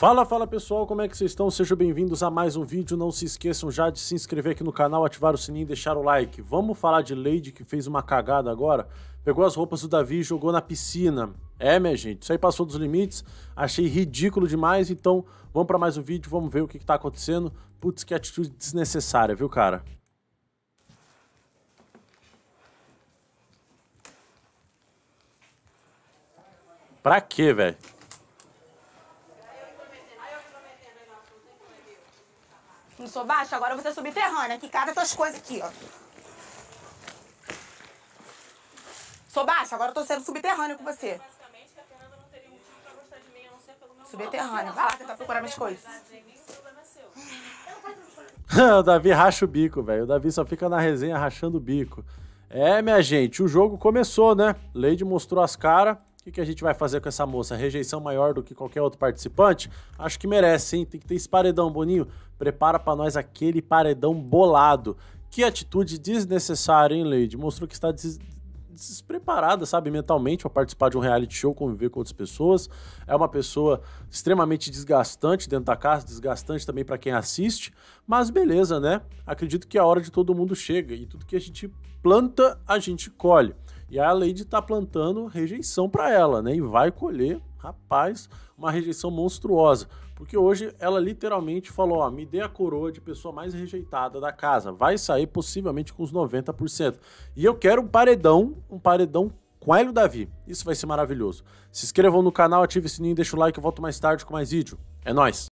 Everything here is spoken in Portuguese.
Fala, fala pessoal, como é que vocês estão? Sejam bem-vindos a mais um vídeo. Não se esqueçam já de se inscrever aqui no canal, ativar o sininho e deixar o like. Vamos falar de Lady que fez uma cagada agora? Pegou as roupas do Davi e jogou na piscina. É, minha gente, isso aí passou dos limites, achei ridículo demais, então vamos para mais um vídeo, vamos ver o que, que tá acontecendo. Putz, que atitude desnecessária, viu, cara? Pra quê, velho? Não sou baixa? Agora você é subterrânea, que caga tuas coisas aqui, ó. Sou baixa, agora eu tô sendo subterrânea com você. Subterrânea. Vai lá tentar procurar minhas coisas. É o Davi racha o bico, velho. O Davi só fica na resenha rachando o bico. É, minha gente, o jogo começou, né? Lady mostrou as caras. O que a gente vai fazer com essa moça? Rejeição maior do que qualquer outro participante? Acho que merece, hein? Tem que ter esse paredão, Boninho. Prepara para nós aquele paredão bolado. Que atitude desnecessária, hein, Lady? Mostrou que está des despreparada, sabe, mentalmente para participar de um reality show, conviver com outras pessoas. É uma pessoa extremamente desgastante dentro da casa, desgastante também para quem assiste. Mas beleza, né? Acredito que é a hora de todo mundo chega e tudo que a gente planta, a gente colhe. E a Lady tá plantando rejeição para ela, né? E vai colher, rapaz, uma rejeição monstruosa. Porque hoje ela literalmente falou: ó, me dê a coroa de pessoa mais rejeitada da casa. Vai sair possivelmente com os 90%. E eu quero um paredão, um paredão com Hélio Davi. Isso vai ser maravilhoso. Se inscrevam no canal, ative o sininho, deixa o like. Eu volto mais tarde com mais vídeo. É nóis!